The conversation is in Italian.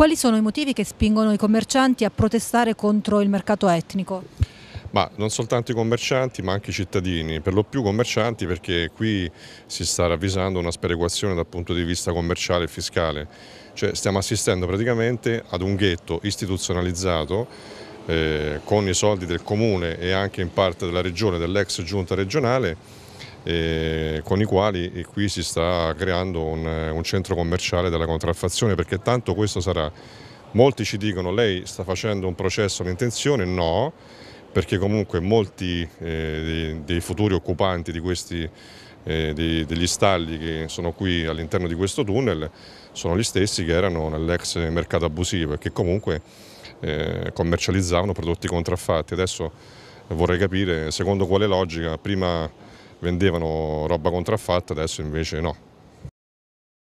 Quali sono i motivi che spingono i commercianti a protestare contro il mercato etnico? Ma non soltanto i commercianti ma anche i cittadini, per lo più commercianti perché qui si sta ravvisando una sperequazione dal punto di vista commerciale e fiscale, cioè stiamo assistendo praticamente ad un ghetto istituzionalizzato eh, con i soldi del comune e anche in parte della regione, dell'ex giunta regionale con i quali qui si sta creando un, un centro commerciale della contraffazione perché tanto questo sarà. Molti ci dicono lei sta facendo un processo all'intenzione, no, perché comunque molti eh, dei, dei, futuri occupanti di questi, eh, di, degli stalli che sono qui all'interno di questo tunnel sono gli stessi che erano nell'ex mercato abusivo e che comunque eh, commercializzavano prodotti contraffatti. Adesso vorrei capire secondo quale logica prima vendevano roba contraffatta, adesso invece no.